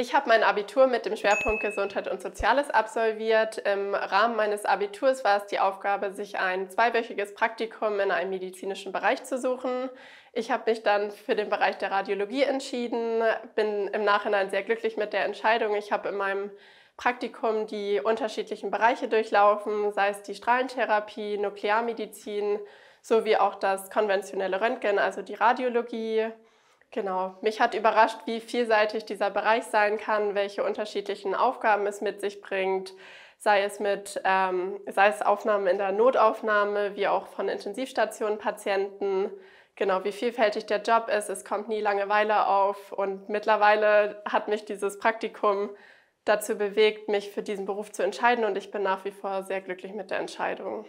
Ich habe mein Abitur mit dem Schwerpunkt Gesundheit und Soziales absolviert. Im Rahmen meines Abiturs war es die Aufgabe, sich ein zweiwöchiges Praktikum in einem medizinischen Bereich zu suchen. Ich habe mich dann für den Bereich der Radiologie entschieden, bin im Nachhinein sehr glücklich mit der Entscheidung. Ich habe in meinem Praktikum die unterschiedlichen Bereiche durchlaufen, sei es die Strahlentherapie, Nuklearmedizin sowie auch das konventionelle Röntgen, also die Radiologie. Genau. Mich hat überrascht, wie vielseitig dieser Bereich sein kann, welche unterschiedlichen Aufgaben es mit sich bringt, sei es mit, ähm, sei es Aufnahmen in der Notaufnahme, wie auch von Intensivstationen Patienten. Genau, wie vielfältig der Job ist. Es kommt nie Langeweile auf. Und mittlerweile hat mich dieses Praktikum dazu bewegt, mich für diesen Beruf zu entscheiden. Und ich bin nach wie vor sehr glücklich mit der Entscheidung.